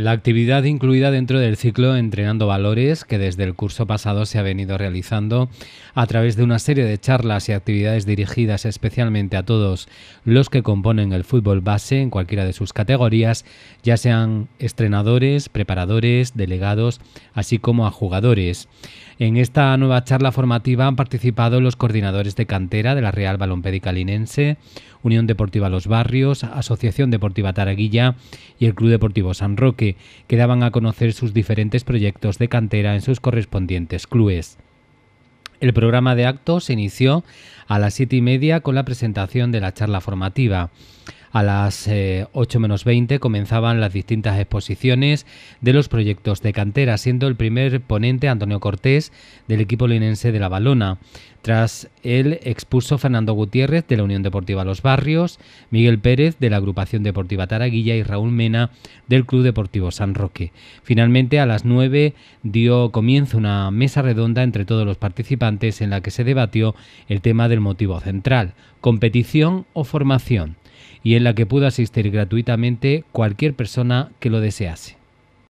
La actividad incluida dentro del ciclo Entrenando Valores, que desde el curso pasado se ha venido realizando a través de una serie de charlas y actividades dirigidas especialmente a todos los que componen el fútbol base en cualquiera de sus categorías, ya sean estrenadores, preparadores, delegados, así como a jugadores. En esta nueva charla formativa han participado los coordinadores de cantera de la Real Balompédica Linense, Unión Deportiva Los Barrios, Asociación Deportiva Taraguilla y el Club Deportivo San Roque, que daban a conocer sus diferentes proyectos de cantera en sus correspondientes clubes. El programa de actos se inició a las siete y media con la presentación de la charla formativa. A las 8 eh, menos 20 comenzaban las distintas exposiciones de los proyectos de cantera, siendo el primer ponente Antonio Cortés del equipo linense de La Balona. Tras él expuso Fernando Gutiérrez de la Unión Deportiva Los Barrios, Miguel Pérez de la Agrupación Deportiva Taraguilla y Raúl Mena del Club Deportivo San Roque. Finalmente, a las 9 dio comienzo una mesa redonda entre todos los participantes en la que se debatió el tema del motivo central, competición o formación y en la que pudo asistir gratuitamente cualquier persona que lo desease.